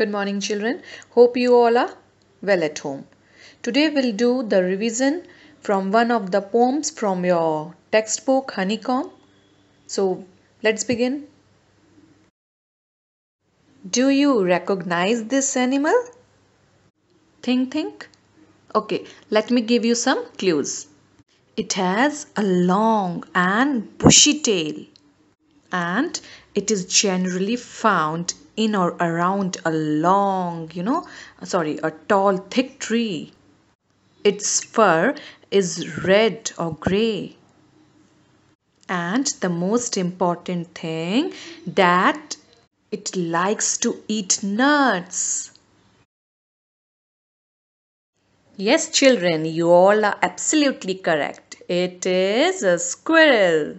Good morning children. Hope you all are well at home. Today we'll do the revision from one of the poems from your textbook Honeycomb. So let's begin. Do you recognize this animal? Think, think. Okay, let me give you some clues. It has a long and bushy tail and it is generally found in or around a long, you know, sorry, a tall, thick tree. Its fur is red or grey. And the most important thing that it likes to eat nuts. Yes, children, you all are absolutely correct. It is a squirrel.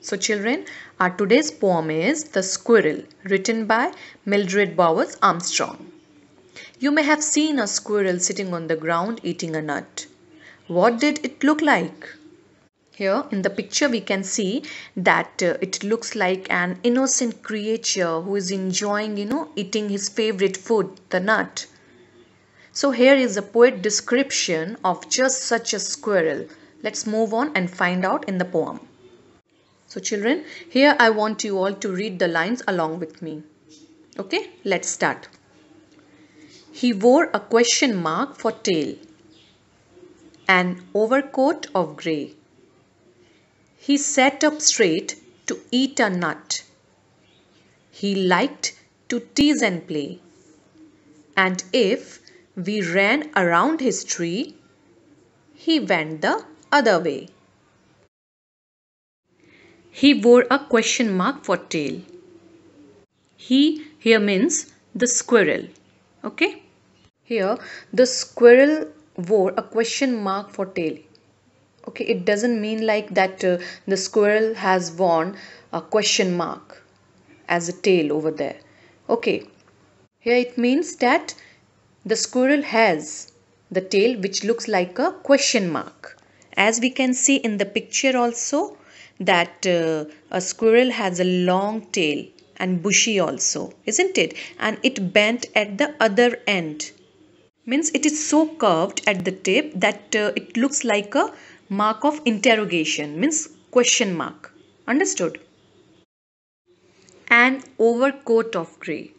So children, our today's poem is The Squirrel written by Mildred Bowers Armstrong. You may have seen a squirrel sitting on the ground eating a nut. What did it look like? Here in the picture we can see that uh, it looks like an innocent creature who is enjoying you know eating his favorite food the nut. So here is a poet description of just such a squirrel. Let's move on and find out in the poem. So children, here I want you all to read the lines along with me. Okay, let's start. He wore a question mark for tail. An overcoat of grey. He sat up straight to eat a nut. He liked to tease and play. And if we ran around his tree, he went the other way. He wore a question mark for tail. He here means the squirrel. Okay. Here the squirrel wore a question mark for tail. Okay. It doesn't mean like that uh, the squirrel has worn a question mark as a tail over there. Okay. Here it means that the squirrel has the tail which looks like a question mark. As we can see in the picture also, that uh, a squirrel has a long tail and bushy also, isn't it? And it bent at the other end. Means it is so curved at the tip that uh, it looks like a mark of interrogation, means question mark. Understood? An overcoat of grey.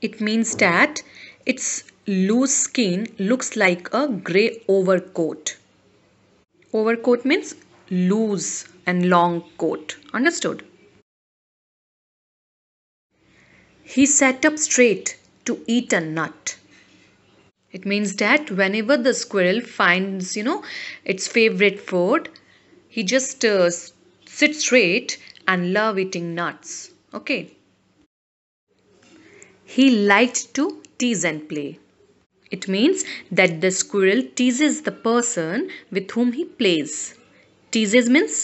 It means that its loose skin looks like a grey overcoat. Overcoat means loose and long coat. Understood? He sat up straight to eat a nut. It means that whenever the squirrel finds, you know, its favorite food, he just uh, sits straight and love eating nuts. Okay. He liked to tease and play. It means that the squirrel teases the person with whom he plays teases means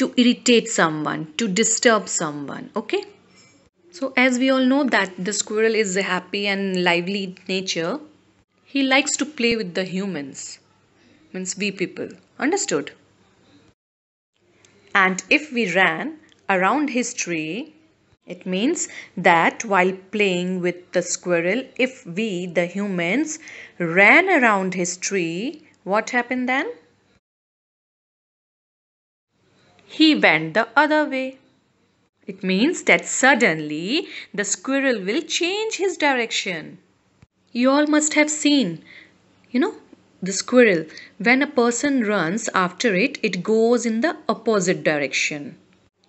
to irritate someone to disturb someone okay so as we all know that the squirrel is a happy and lively nature he likes to play with the humans means we people understood and if we ran around his tree it means that while playing with the squirrel if we the humans ran around his tree what happened then he went the other way. It means that suddenly the squirrel will change his direction. You all must have seen, you know, the squirrel. When a person runs after it, it goes in the opposite direction.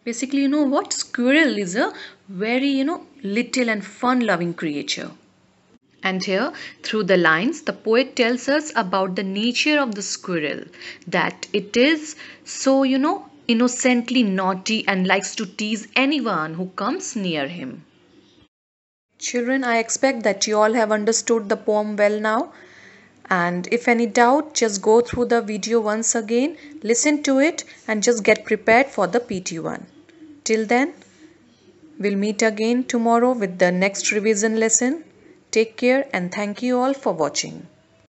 Basically, you know what? Squirrel is a very, you know, little and fun loving creature. And here, through the lines, the poet tells us about the nature of the squirrel that it is so, you know, innocently naughty and likes to tease anyone who comes near him. Children, I expect that you all have understood the poem well now. And if any doubt, just go through the video once again, listen to it, and just get prepared for the PT1. Till then, we'll meet again tomorrow with the next revision lesson. Take care and thank you all for watching.